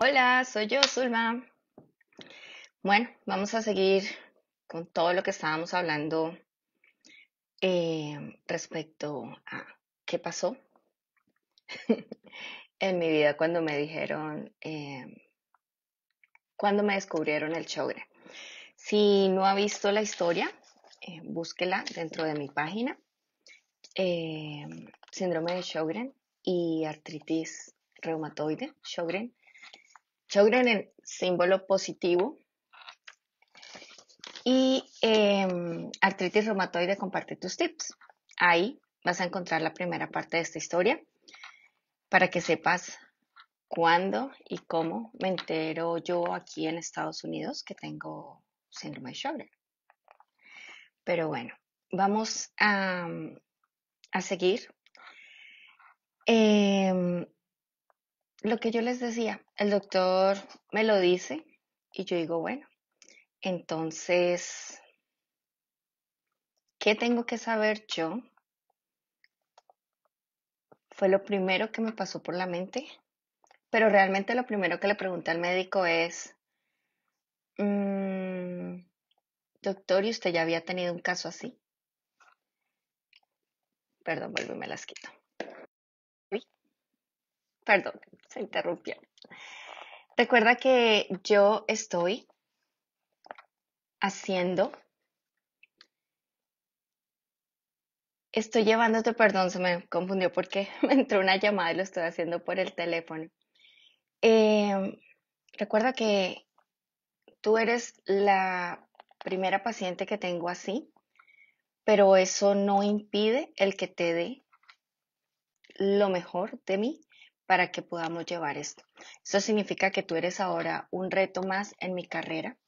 Hola, soy yo, Zulma. Bueno, vamos a seguir con todo lo que estábamos hablando eh, respecto a qué pasó en mi vida cuando me dijeron, eh, cuando me descubrieron el chogre. Si no ha visto la historia, eh, búsquela dentro de mi página. síndrome de Sjogren y artritis reumatoide, Sjogren Chogren en símbolo positivo. Y em, artritis reumatoide, comparte tus tips. Ahí vas a encontrar la primera parte de esta historia para que sepas cuándo y cómo me entero yo aquí en Estados Unidos que tengo síndrome de Sjögren. Pero bueno, vamos a, a seguir. Em, lo que yo les decía, el doctor me lo dice y yo digo, bueno, entonces, ¿qué tengo que saber yo? Fue lo primero que me pasó por la mente, pero realmente lo primero que le pregunté al médico es, mm, doctor, ¿y usted ya había tenido un caso así? Perdón, vuelvo y me las quito. ¿Sí? Perdón, se interrumpió. Recuerda que yo estoy haciendo, estoy llevándote, este perdón, se me confundió porque me entró una llamada y lo estoy haciendo por el teléfono. Em, recuerda que tú eres la primera paciente que tengo así, pero eso no impide el que te dé lo mejor de mí para que podamos llevar esto. Eso significa que tú eres ahora un reto más en mi carrera.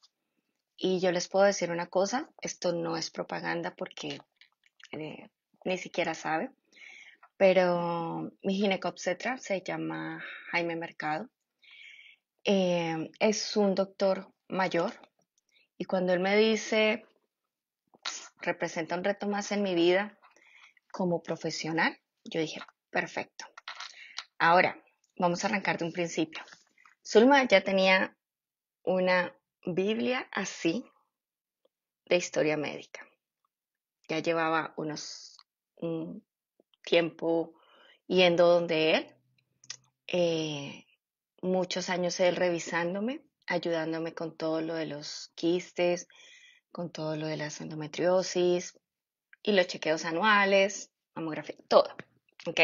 Y yo les puedo decir una cosa, esto no es propaganda porque eh, ni siquiera sabe, pero mi ginecobstetra se llama Jaime Mercado. Eh, es un doctor mayor y cuando él me dice, representa un reto más en mi vida como profesional, yo dije, perfecto, Ahora, vamos a arrancar de un principio. Zulma ya tenía una Biblia así de historia médica. Ya llevaba unos un tiempo yendo donde él, eh, muchos años él revisándome, ayudándome con todo lo de los quistes, con todo lo de la endometriosis y los chequeos anuales, mamografía, todo. ¿Ok?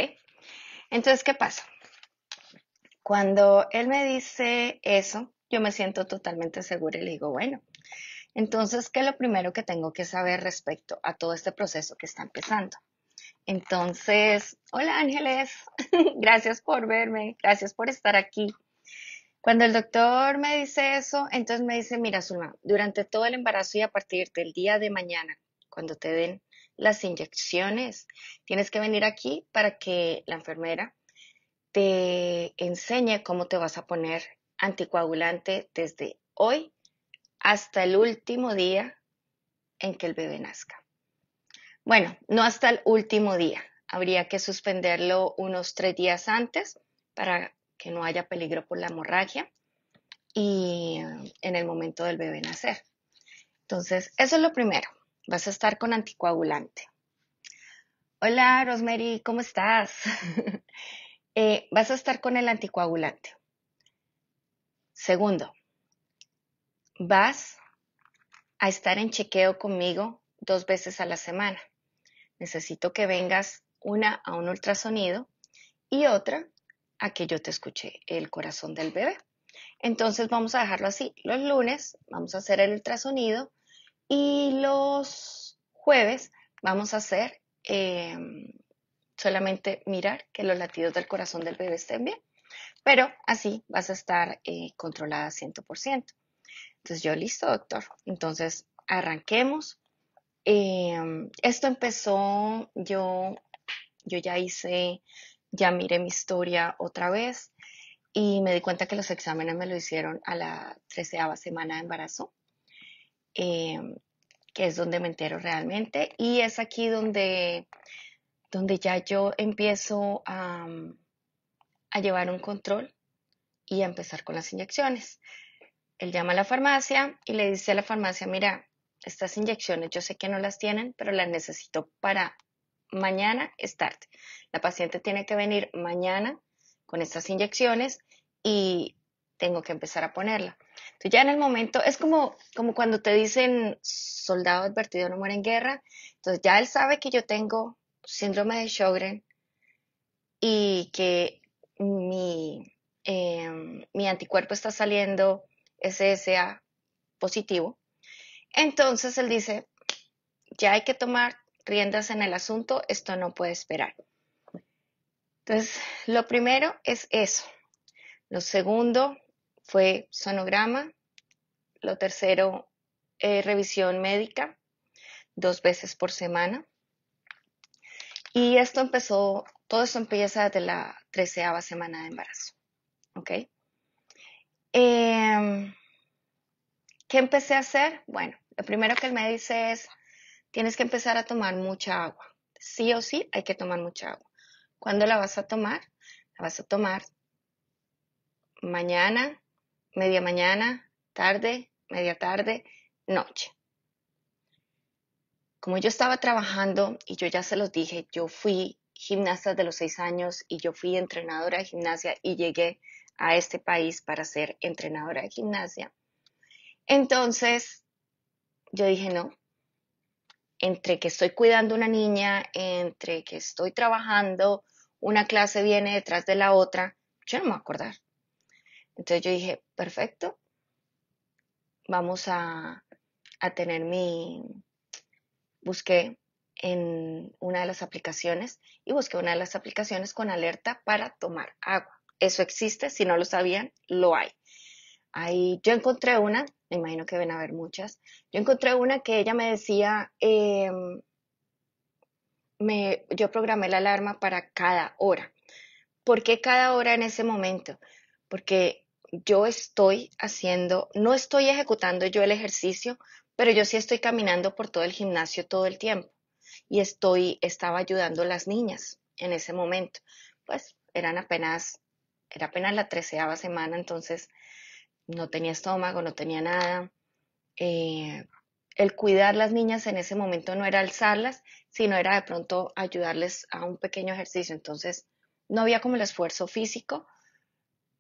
Entonces, ¿qué pasa? Cuando él me dice eso, yo me siento totalmente segura y le digo, bueno, entonces, ¿qué es lo primero que tengo que saber respecto a todo este proceso que está empezando? Entonces, hola Ángeles, gracias por verme, gracias por estar aquí. Cuando el doctor me dice eso, entonces me dice, mira Zulma, durante todo el embarazo y a partir del día de mañana, cuando te den las inyecciones. Tienes que venir aquí para que la enfermera te enseñe cómo te vas a poner anticoagulante desde hoy hasta el último día en que el bebé nazca. Bueno, no hasta el último día. Habría que suspenderlo unos tres días antes para que no haya peligro por la hemorragia y em, en el momento del bebé nacer. Entonces, eso es lo primero vas a estar con anticoagulante. Hola, Rosemary, ¿cómo estás? Eh, vas a estar con el anticoagulante. Segundo, vas a estar en chequeo conmigo dos veces a la semana. Necesito que vengas una a un ultrasonido y otra a que yo te escuche el corazón del bebé. Entonces vamos a dejarlo así. Los lunes vamos a hacer el ultrasonido y los jueves vamos a hacer em, solamente mirar que los latidos del corazón del bebé estén bien, pero así vas a estar eh, controlada 100%. Entonces yo listo, doctor. Entonces arranquemos. Em, esto empezó, yo, yo ya hice, ya miré mi historia otra vez y me di cuenta que los exámenes me lo hicieron a la treceava semana de embarazo. Em, que es donde me entero realmente. Y es aquí donde, donde ya yo empiezo a, mm, a llevar un control y a empezar con las inyecciones. Él llama a la farmacia y le dice a la farmacia, mira, estas inyecciones yo sé que no las tienen, pero las necesito para mañana estarte. La paciente tiene que venir mañana con estas inyecciones y tengo que empezar a ponerla. Entonces ya en el momento, es como, como cuando te dicen soldado advertido no muere en guerra, entonces ya él sabe que yo tengo síndrome de Sjögren y que mi, em, mi anticuerpo está saliendo SSA positivo. Entonces él dice, ya hay que tomar riendas en el asunto, esto no puede esperar. Entonces, lo primero es eso. Lo segundo fue sonograma, lo tercero, eh, revisión médica, dos veces por semana. Y esto empezó, todo esto empieza desde la treceava semana de embarazo. ¿Ok? Em, ¿Qué empecé a hacer? Bueno, lo primero que él me dice es, tienes que empezar a tomar mucha agua. Sí o sí hay que tomar mucha agua. ¿Cuándo la vas a tomar? La vas a tomar mañana, media mañana, tarde, media tarde, noche. Como yo estaba trabajando, y yo ya se los dije, yo fui gimnasta de los seis años y yo fui entrenadora de gimnasia y llegué a este país para ser entrenadora de gimnasia. Entonces, yo dije, no, entre que estoy cuidando una niña, entre que estoy trabajando, una clase viene detrás de la otra, yo no me voy a acordar. Entonces yo dije, perfecto, vamos a, tener mi... Busqué en una de las aplicaciones y busqué una de las aplicaciones con alerta para tomar agua. Eso existe, si no lo sabían, lo hay. Ahí yo encontré una, me imagino que ven a haber muchas, yo encontré una que ella me decía, em, me, yo programé la alarma para cada hora. ¿Por qué cada hora en ese momento? Porque yo estoy haciendo, no estoy ejecutando yo el ejercicio, pero yo sí estoy caminando por todo el gimnasio todo el tiempo y estoy, estaba ayudando a las niñas en ese momento. Pues eran apenas, era apenas la treceava semana, entonces no tenía estómago, no tenía nada. Eh, el cuidar las niñas en ese momento no era alzarlas, sino era de pronto ayudarles a un pequeño ejercicio. Entonces no había como el esfuerzo físico,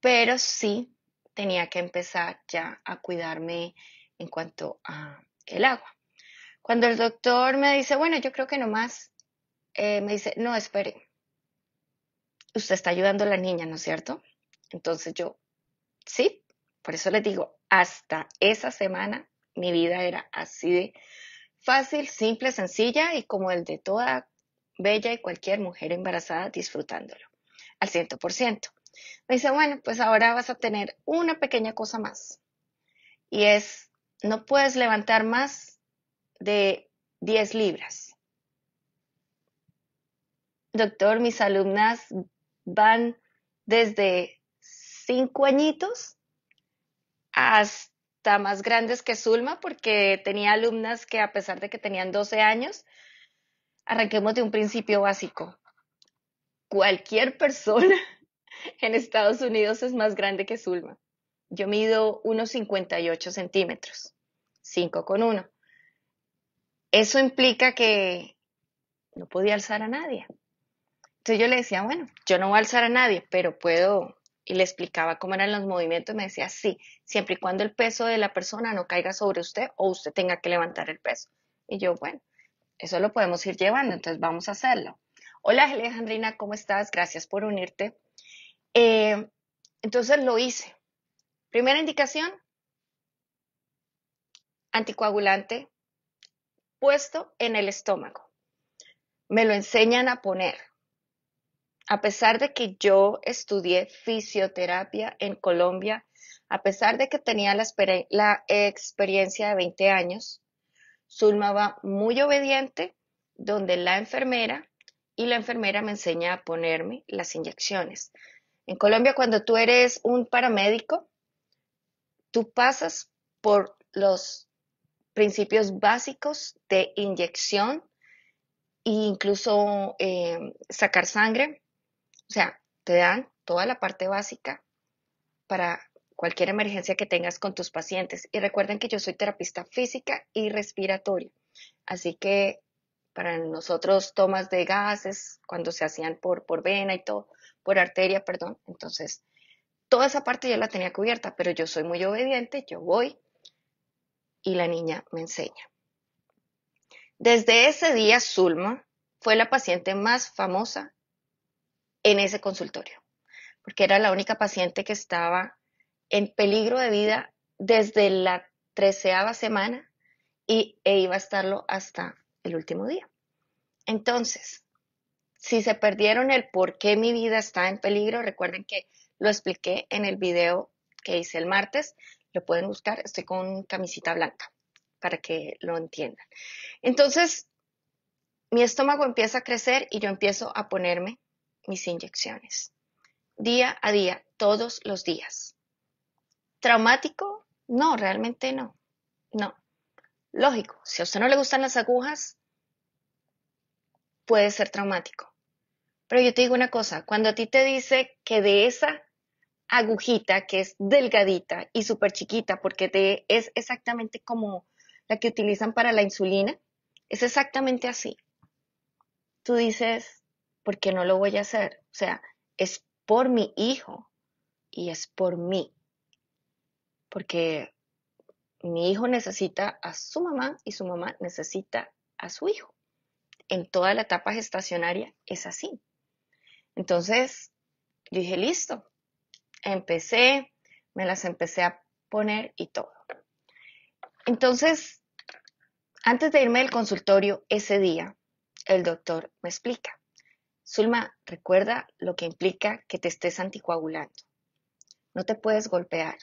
pero sí tenía que empezar ya a cuidarme en cuanto a el agua. Cuando el doctor me dice, bueno, yo creo que nomás, eh, me dice, no, espere, usted está ayudando a la niña, ¿no es cierto? Entonces yo, sí, por eso les digo, hasta esa semana mi vida era así de fácil, simple, sencilla y como el de toda bella y cualquier mujer embarazada disfrutándolo al 100%. Me dice, bueno, pues ahora vas a tener una pequeña cosa más. Y es, no puedes levantar más de 10 libras. Doctor, mis alumnas van desde 5 añitos hasta más grandes que Zulma, porque tenía alumnas que a pesar de que tenían 12 años, arranquemos de un principio básico. Cualquier persona en Estados Unidos es más grande que Zulma. Yo mido unos 58 centímetros, 5 con 1. Eso implica que no podía alzar a nadie. Entonces yo le decía, bueno, yo no voy a alzar a nadie, pero puedo. Y le explicaba cómo eran los movimientos. Me decía, sí, siempre y cuando el peso de la persona no caiga sobre usted o usted tenga que levantar el peso. Y yo, bueno, eso lo podemos ir llevando, entonces vamos a hacerlo. Hola Alejandrina, ¿cómo estás? Gracias por unirte. Eh, entonces lo hice. Primera indicación, anticoagulante puesto en el estómago. Me lo enseñan a poner. A pesar de que yo estudié fisioterapia en Colombia, a pesar de que tenía la, experiencia de 20 años, Zulma va muy obediente, donde la enfermera y la enfermera me enseña a ponerme las inyecciones. En Colombia, cuando tú eres un paramédico, tú pasas por los principios básicos de inyección e incluso eh, sacar sangre. O sea, te dan toda la parte básica para cualquier emergencia que tengas con tus pacientes. Y recuerden que yo soy terapista física y respiratoria. Así que para nosotros tomas de gases cuando se hacían por, por vena y todo, por arteria, perdón. Entonces, toda esa parte ya la tenía cubierta, pero yo soy muy obediente, yo voy y la niña me enseña. Desde ese día, Zulma fue la paciente más famosa en ese consultorio, porque era la única paciente que estaba en peligro de vida desde la treceava semana y, e iba a estarlo hasta el último día. Entonces, si se perdieron el por qué mi vida está en peligro, recuerden que lo expliqué en el video que hice el martes, lo pueden buscar, estoy con camisita blanca para que lo entiendan. Entonces, mi estómago empieza a crecer y yo empiezo a ponerme mis inyecciones, día a día, todos los días. ¿Traumático? No, realmente no, no. Lógico, si a usted no le gustan las agujas, puede ser traumático. Pero yo te digo una cosa, cuando a ti te dice que de esa agujita que es delgadita y súper chiquita, porque te, es exactamente como la que utilizan para la insulina, es exactamente así. Tú dices, ¿por qué no lo voy a hacer? O sea, es por mi hijo y es por mí. Porque mi hijo necesita a su mamá y su mamá necesita a su hijo en toda la etapa gestacionaria es así. Entonces, dije, listo, empecé, me las empecé a poner y todo. Entonces, antes de irme del consultorio ese día, el doctor me explica, Zulma, recuerda lo que implica que te estés anticoagulando. No te puedes golpear.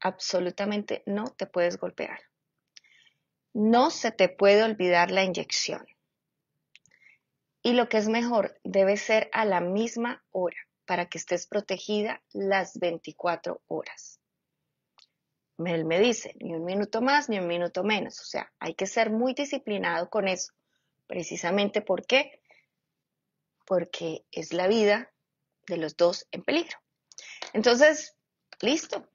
Absolutamente no te puedes golpear. No se te puede olvidar la inyección. Y lo que es mejor, debe ser a la misma hora para que estés protegida las 24 horas. Él me dice, ni un minuto más, ni un minuto menos. O sea, hay que ser muy disciplinado con eso. Precisamente por qué? Porque es la vida de los dos en peligro. Entonces, listo.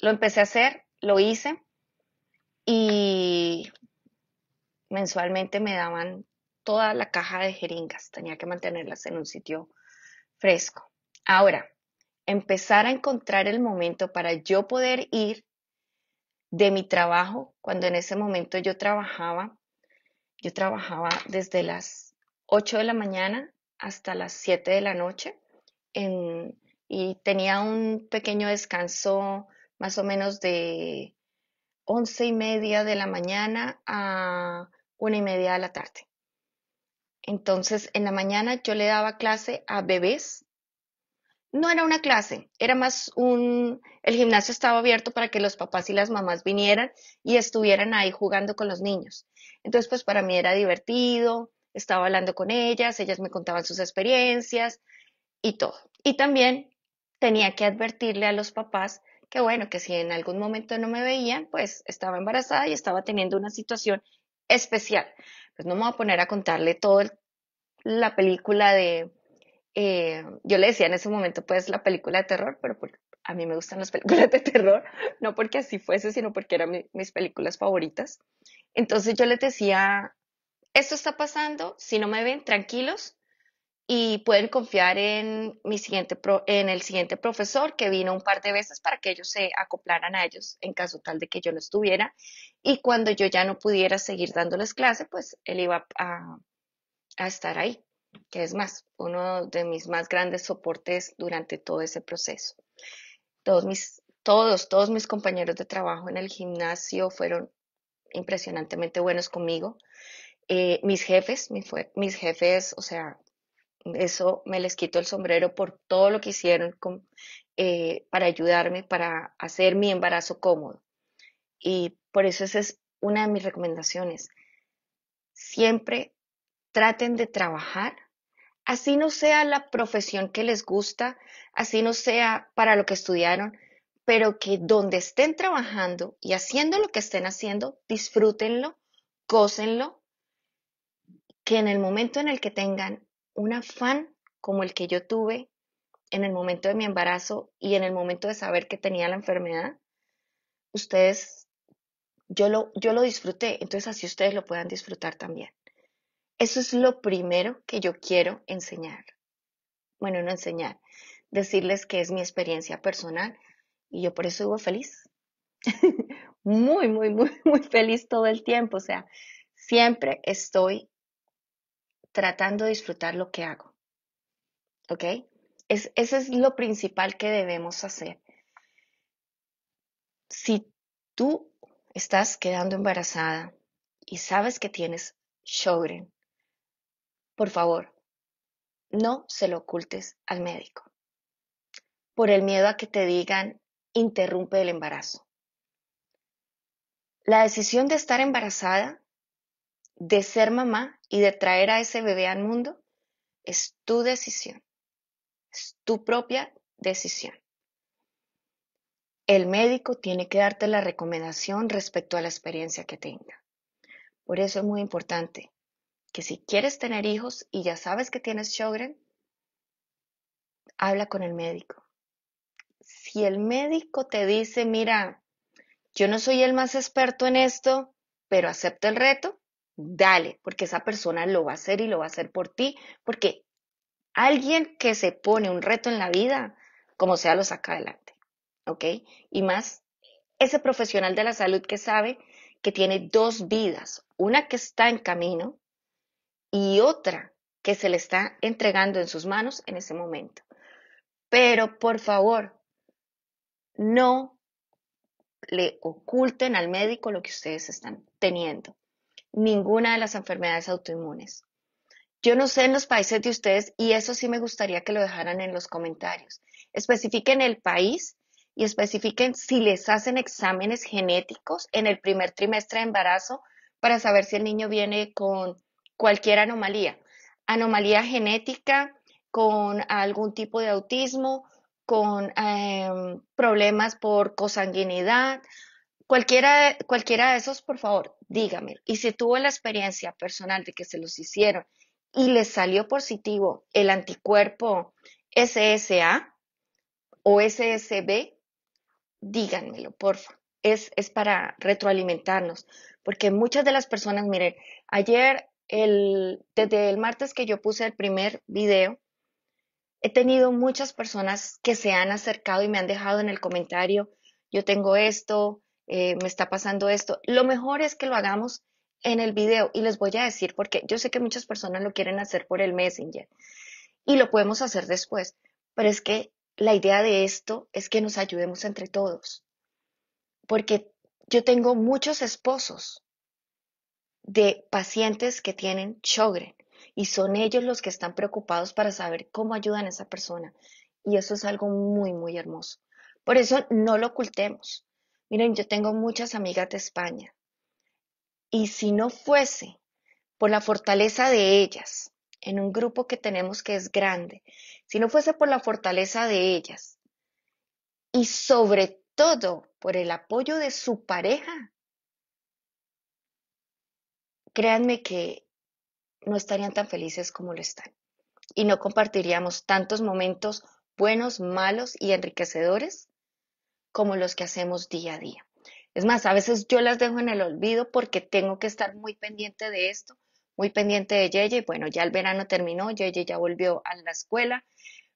Lo empecé a hacer, lo hice y mensualmente me daban toda la caja de jeringas, tenía que mantenerlas en un sitio fresco. Ahora, empezar a encontrar el momento para yo poder ir de mi trabajo, cuando en ese momento yo trabajaba, yo trabajaba desde las 8 de la mañana hasta las 7 de la noche y tenía un pequeño descanso más o menos de once y media de la mañana a una y media de la tarde. Entonces, en la mañana yo le daba clase a bebés. No era una clase, era más un... El gimnasio estaba abierto para que los papás y las mamás vinieran y estuvieran ahí jugando con los niños. Entonces, pues para mí era divertido, estaba hablando con ellas, ellas me contaban sus experiencias y todo. Y también tenía que advertirle a los papás que bueno, que si en algún momento no me veían, pues estaba embarazada y estaba teniendo una situación especial. Pues no me voy a poner a contarle toda la película de... Eh, yo le decía en ese momento pues la película de terror, pero pues, a mí me gustan las películas de terror, no porque así fuese, sino porque eran mis películas favoritas. Entonces yo le decía, esto está pasando, si no me ven, tranquilos, y pueden confiar en, mi siguiente en el siguiente profesor que vino un par de veces para que ellos se acoplaran a ellos en caso tal de que yo no estuviera. Y cuando yo ya no pudiera seguir dándoles clase, pues él iba a, estar ahí, que es más, uno de mis más grandes soportes durante todo ese proceso. Todos mis, todos, todos mis compañeros de trabajo en el gimnasio fueron impresionantemente buenos conmigo. Eh, mis jefes, mis jefes, o sea, eso me les quito el sombrero por todo lo que hicieron eh, para ayudarme, para hacer mi embarazo cómodo. Y por eso esa es una de mis recomendaciones. Siempre traten de trabajar, así no sea la profesión que les gusta, así no sea para lo que estudiaron, pero que donde estén trabajando y haciendo lo que estén haciendo, disfrútenlo, gócenlo, que en el momento en el que tengan un afán como el que yo tuve en el momento de mi embarazo y en el momento de saber que tenía la enfermedad, ustedes, yo lo, yo lo disfruté, entonces así ustedes lo puedan disfrutar también. Eso es lo primero que yo quiero enseñar. Bueno, no enseñar, decirles que es mi experiencia personal y yo por eso vivo feliz. muy, muy, muy, muy feliz todo el tiempo. O sea, siempre estoy tratando de disfrutar lo que hago. ¿Ok? Es, ese es lo principal que debemos hacer. Si tú estás quedando embarazada y sabes que tienes Sjogren, por favor, no se lo ocultes al médico. Por el miedo a que te digan, interrumpe el embarazo. La decisión de estar embarazada, de ser mamá, y de traer a ese bebé al mundo es tu decisión, es tu propia decisión. El médico tiene que darte la recomendación respecto a la experiencia que tenga. Por eso es muy importante que si quieres tener hijos y ya sabes que tienes Sjogren, habla con el médico. Si el médico te dice, mira, yo no soy el más experto en esto, pero acepto el reto, dale, porque esa persona lo va a hacer y lo va a hacer por ti, porque alguien que se pone un reto en la vida, como sea, lo saca adelante, ¿ok? Y más, ese profesional de la salud que sabe que tiene dos vidas, una que está en camino y otra que se le está entregando en sus manos en ese momento. Pero por favor, no le oculten al médico lo que ustedes están teniendo ninguna de las enfermedades autoinmunes. Yo no sé en los países de ustedes y eso sí me gustaría que lo dejaran en los comentarios. Especifiquen el país y especifiquen si les hacen exámenes genéticos en el primer trimestre de embarazo para saber si el niño viene con cualquier anomalía, anomalía genética, con algún tipo de autismo, con em, problemas por cosanguinidad Cualquiera, cualquiera de esos, por favor, dígame. Y si tuvo la experiencia personal de que se los hicieron y les salió positivo el anticuerpo SSA o SSB, díganmelo, porfa. Es, es para retroalimentarnos, porque muchas de las personas, miren, ayer, desde el martes que yo puse el primer video, he tenido muchas personas que se han acercado y me han dejado en el comentario, yo tengo esto, eh, me está pasando esto. Lo mejor es que lo hagamos en el video y les voy a decir porque yo sé que muchas personas lo quieren hacer por el Messenger y lo podemos hacer después, pero es que la idea de esto es que nos ayudemos entre todos, porque yo tengo muchos esposos de pacientes que tienen chogren y son ellos los que están preocupados para saber cómo ayudan a esa persona y eso es algo muy, muy hermoso. Por eso no lo ocultemos. Miren, yo tengo muchas amigas de España y si no fuese por la fortaleza de ellas, en un grupo que tenemos que es grande, si no fuese por la fortaleza de ellas y sobre todo por el apoyo de su pareja, créanme que no estarían tan felices como lo están y no compartiríamos tantos momentos buenos, malos y enriquecedores como los que hacemos día a día. Es más, a veces yo las dejo en el olvido porque tengo que estar muy pendiente de esto, muy pendiente de Yeye. Bueno, ya el verano terminó, Yeye ya volvió a la escuela,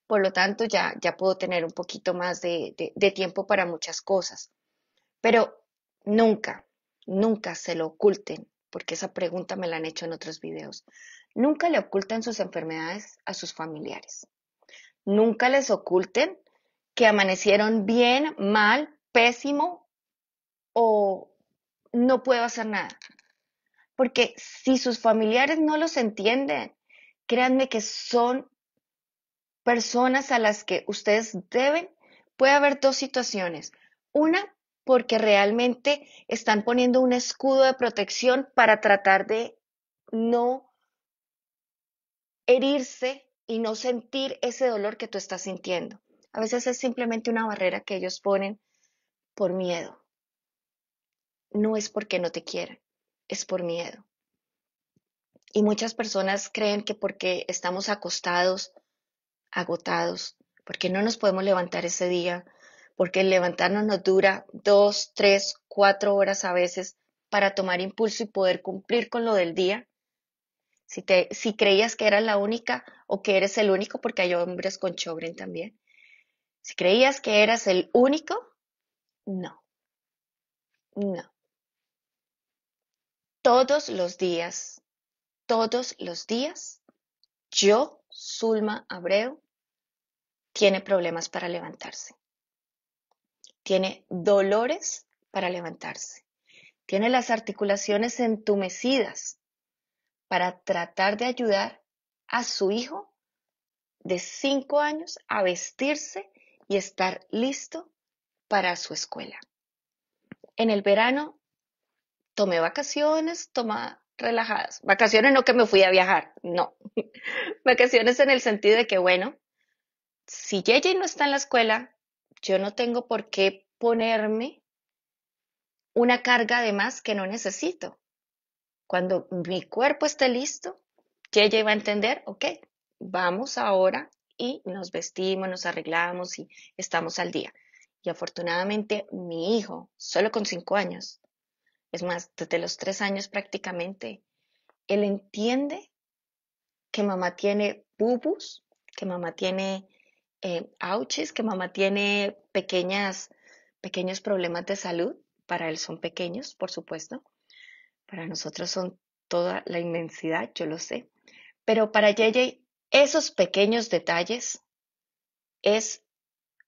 por lo tanto ya, ya puedo tener un poquito más de, tiempo para muchas cosas. Pero nunca, nunca se lo oculten, porque esa pregunta me la han hecho en otros videos. Nunca le oculten sus enfermedades a sus familiares. Nunca les oculten que amanecieron bien, mal, pésimo o no puedo hacer nada. Porque si sus familiares no los entienden, créanme que son personas a las que ustedes deben. Puede haber dos situaciones. Una, porque realmente están poniendo un escudo de protección para tratar de no herirse y no sentir ese dolor que tú estás sintiendo. A veces es simplemente una barrera que ellos ponen por miedo. No es porque no te quieran, es por miedo. Y muchas personas creen que porque estamos acostados, agotados, porque no nos podemos levantar ese día, porque levantarnos nos dura dos, tres, cuatro horas a veces para tomar impulso y poder cumplir con lo del día. Si, te, creías que eras la única o que eres el único, porque hay hombres con chobren también, si creías que eras el único, no. No. Todos los días, todos los días, yo, Zulma Abreu, tiene problemas para levantarse. Tiene dolores para levantarse. Tiene las articulaciones entumecidas para tratar de ayudar a su hijo de cinco años a vestirse y estar listo para su escuela. En el verano tomé vacaciones, tomé relajadas. Vacaciones no que me fui a viajar, no. vacaciones en el sentido de que, bueno, si Yeye no está en la escuela, yo no tengo por qué ponerme una carga de más que no necesito. Cuando mi cuerpo esté listo, Yeye va a entender, ok, vamos ahora y nos vestimos, nos arreglamos y estamos al día. Y afortunadamente mi hijo, solo con cinco años, es más, desde los tres años prácticamente, él entiende que mamá tiene bubus, que mamá tiene eh, ouches, que mamá tiene pequeñas, pequeños problemas de salud. Para él son pequeños, por supuesto. Para nosotros son toda la inmensidad, yo lo sé. Pero para JJ esos pequeños detalles es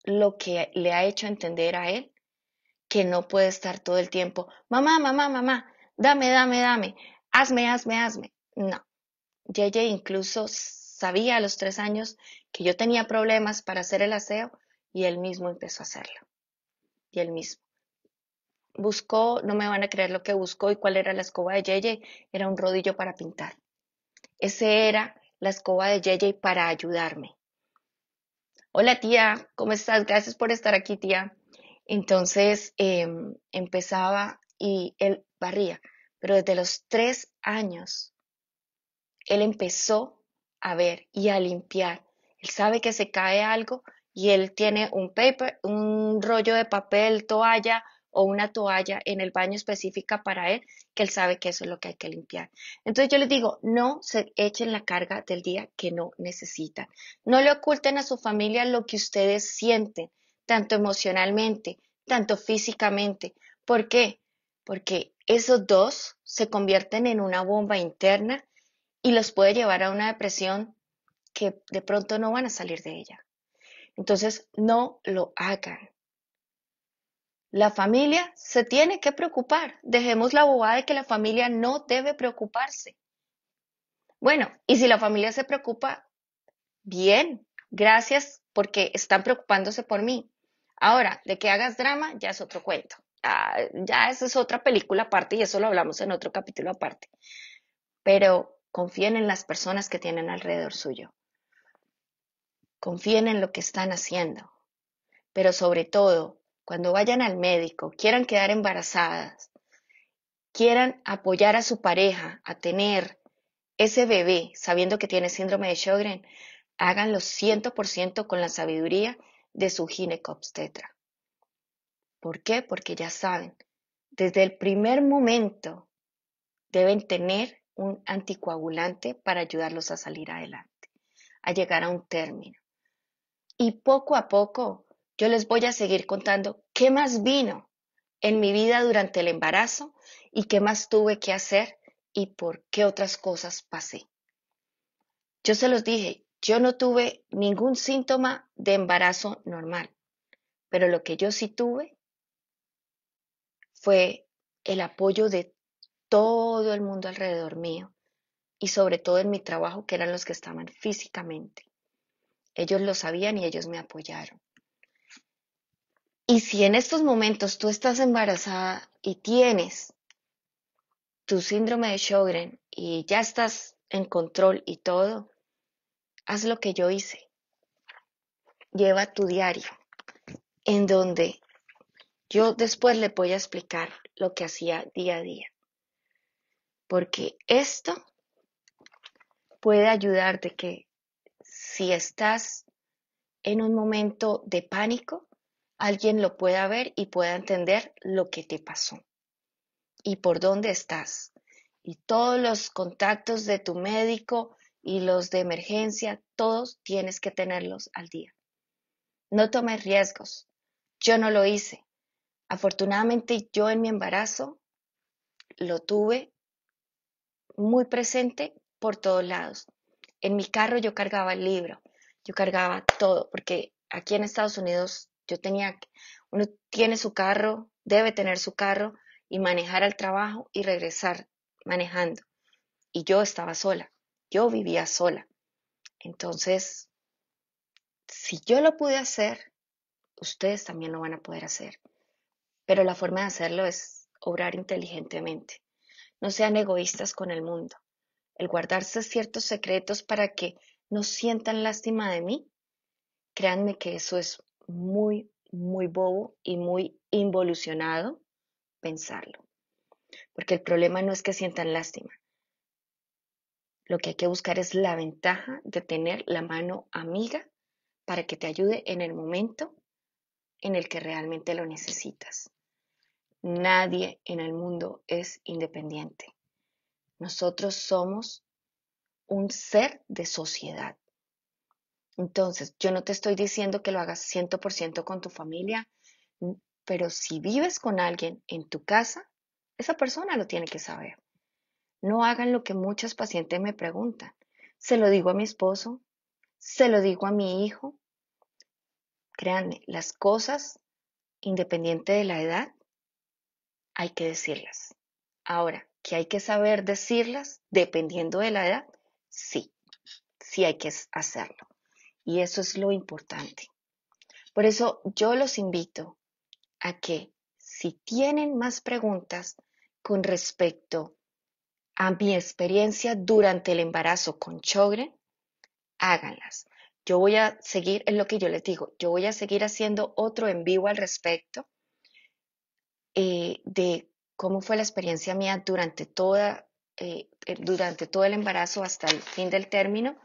lo que le ha hecho entender a él que no puede estar todo el tiempo, mamá, mamá, mamá, dame, dame, dame, hazme, hazme, hazme. No. Yeye incluso sabía a los tres años que yo tenía problemas para hacer el aseo y él mismo empezó a hacerlo. Y él mismo. Buscó, no me van a creer lo que buscó y cuál era la escoba de Yeye, era un rodillo para pintar. Ese era la escoba de JJ para ayudarme. Hola tía, ¿cómo estás? Gracias por estar aquí tía. Entonces em, empezaba y él barría, pero desde los tres años él empezó a ver y a limpiar. Él sabe que se cae algo y él tiene un paper, un rollo de papel, toalla, o una toalla en el baño específica para él, que él sabe que eso es lo que hay que limpiar. Entonces yo les digo, no se echen la carga del día que no necesitan. No le oculten a su familia lo que ustedes sienten, tanto emocionalmente, tanto físicamente. ¿Por qué? Porque esos dos se convierten en una bomba interna y los puede llevar a una depresión que de pronto no van a salir de ella. Entonces, no lo hagan. La familia se tiene que preocupar. Dejemos la bobada de que la familia no debe preocuparse. Bueno, y si la familia se preocupa, bien, gracias porque están preocupándose por mí. Ahora, de que hagas drama ya es otro cuento. Ah, ya esa es otra película aparte y eso lo hablamos en otro capítulo aparte. Pero confíen en las personas que tienen alrededor suyo. Confíen en lo que están haciendo. Pero sobre todo, cuando vayan al médico, quieran quedar embarazadas, quieran apoyar a su pareja a tener ese bebé sabiendo que tiene síndrome de Sjögren, háganlo 100% con la sabiduría de su ginecobstetra. ¿Por qué? Porque ya saben, desde el primer momento deben tener un anticoagulante para ayudarlos a salir adelante, a llegar a un término. Y poco a poco yo les voy a seguir contando qué más vino en mi vida durante el embarazo y qué más tuve que hacer y por qué otras cosas pasé. Yo se los dije, yo no tuve ningún síntoma de embarazo normal, pero lo que yo sí tuve fue el apoyo de todo el mundo alrededor mío y sobre todo en mi trabajo, que eran los que estaban físicamente. Ellos lo sabían y ellos me apoyaron. Y si en estos momentos tú estás embarazada y tienes tu síndrome de Sjogren y ya estás en control y todo, haz lo que yo hice. Lleva tu diario en donde yo después le voy a explicar lo que hacía día a día. Porque esto puede ayudarte que si estás en un momento de pánico, alguien lo pueda ver y pueda entender lo que te pasó y por dónde estás. Y todos los contactos de tu médico y los de emergencia, todos tienes que tenerlos al día. No tomes riesgos. Yo no lo hice. Afortunadamente yo en mi embarazo lo tuve muy presente por todos lados. En mi carro yo cargaba el libro, yo cargaba todo, porque aquí en Estados Unidos yo tenía, uno tiene su carro, debe tener su carro y manejar al trabajo y regresar manejando. Y yo estaba sola, yo vivía sola. Entonces, si yo lo pude hacer, ustedes también lo van a poder hacer. Pero la forma de hacerlo es obrar inteligentemente. No sean egoístas con el mundo. El guardarse ciertos secretos para que no sientan lástima de mí, créanme que eso es muy, muy bobo y muy involucionado pensarlo. Porque el problema no es que sientan lástima. Lo que hay que buscar es la ventaja de tener la mano amiga para que te ayude en el momento en el que realmente lo necesitas. Nadie en el mundo es independiente. Nosotros somos un ser de sociedad. Entonces, yo no te estoy diciendo que lo hagas 100% con tu familia, pero si vives con alguien en tu casa, esa persona lo tiene que saber. No hagan lo que muchas pacientes me preguntan. Se lo digo a mi esposo, se lo digo a mi hijo. Créanme, las cosas, independiente de la edad, hay que decirlas. Ahora, que hay que saber decirlas dependiendo de la edad, sí, sí hay que hacerlo. Y eso es lo importante. Por eso yo los invito a que si tienen más preguntas con respecto a mi experiencia durante el embarazo con Chogre, háganlas. Yo voy a seguir, es lo que yo les digo, yo voy a seguir haciendo otro en vivo al respecto eh, de cómo fue la experiencia mía durante toda eh, eh, durante todo el embarazo hasta el fin del término.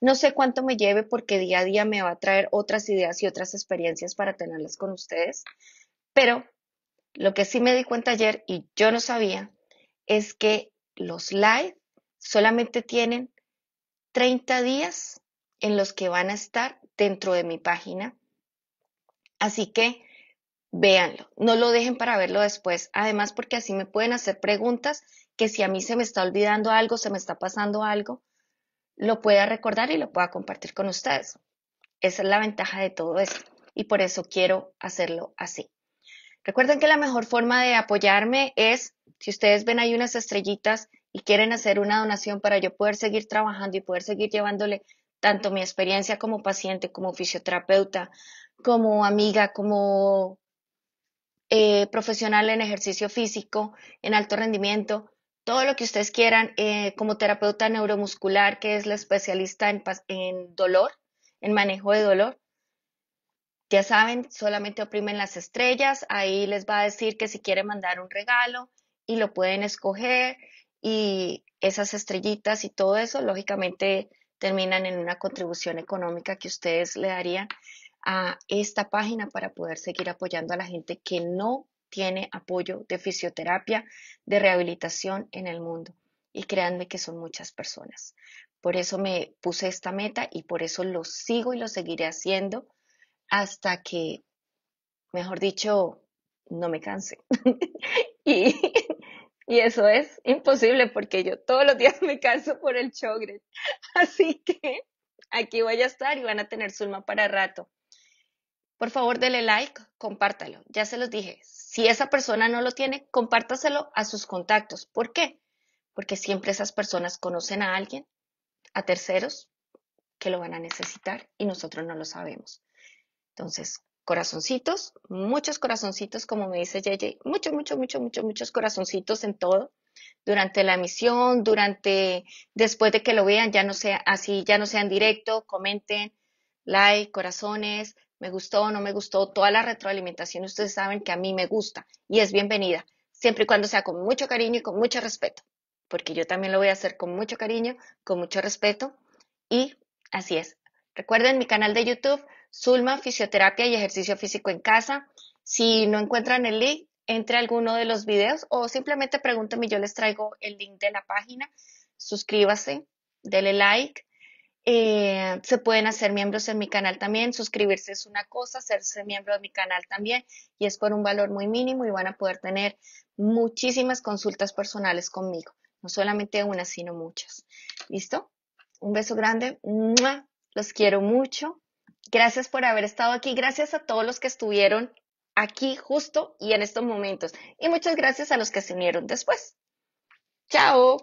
No sé cuánto me lleve porque día a día me va a traer otras ideas y otras experiencias para tenerlas con ustedes, pero lo que sí me di cuenta ayer y yo no sabía es que los live solamente tienen 30 días en los que van a estar dentro de mi página. Así que véanlo, no lo dejen para verlo después. Además, porque así me pueden hacer preguntas que si a mí se me está olvidando algo, se me está pasando algo, lo pueda recordar y lo pueda compartir con ustedes. Esa es la ventaja de todo esto y por eso quiero hacerlo así. Recuerden que la mejor forma de apoyarme es, si ustedes ven ahí unas estrellitas y quieren hacer una donación para yo poder seguir trabajando y poder seguir llevándole tanto mi experiencia como paciente, como fisioterapeuta, como amiga, como eh, profesional en ejercicio físico, en alto rendimiento, todo lo que ustedes quieran. Eh, como terapeuta neuromuscular, que es la especialista en, en dolor, en manejo de dolor, ya saben, solamente oprimen las estrellas, ahí les va a decir que si quieren mandar un regalo y lo pueden escoger y esas estrellitas y todo eso, lógicamente terminan en una contribución económica que ustedes le darían a esta página para poder seguir apoyando a la gente que no tiene apoyo de fisioterapia, de rehabilitación en el mundo. Y créanme que son muchas personas. Por eso me puse esta meta y por eso lo sigo y lo seguiré haciendo hasta que, mejor dicho, no me canse. y, eso es imposible porque yo todos los días me canso por el chogre. Así que aquí voy a estar y van a tener Zulma para rato. Por favor, dele like, compártalo. Ya se los dije, si esa persona no lo tiene, compártaselo a sus contactos. ¿Por qué? Porque siempre esas personas conocen a alguien, a terceros, que lo van a necesitar y nosotros no lo sabemos. Entonces, corazoncitos, muchos corazoncitos, como me dice Yeye, muchos, muchos, muchos, muchos, muchos corazoncitos en todo durante la emisión, durante, después de que lo vean, ya no sea así, ya no sean directo, comenten, like, corazones, me gustó o no me gustó, toda la retroalimentación ustedes saben que a mí me gusta y es bienvenida, siempre y cuando sea con mucho cariño y con mucho respeto, porque yo también lo voy a hacer con mucho cariño, con mucho respeto y así es. Recuerden mi canal de YouTube, Zulma Fisioterapia y Ejercicio Físico en Casa. Si no encuentran el link, entre alguno de los videos o simplemente pregúntenme, yo les traigo el link de la página. Suscríbase, denle like eh, se pueden hacer miembros en mi canal también, suscribirse es una cosa, hacerse miembro de mi canal también y es por un valor muy mínimo y van a poder tener muchísimas consultas personales conmigo, no solamente una, sino muchas. ¿Listo? Un beso grande, los quiero mucho. Gracias por haber estado aquí, gracias a todos los que estuvieron aquí justo y en estos momentos y muchas gracias a los que se unieron después. Chao.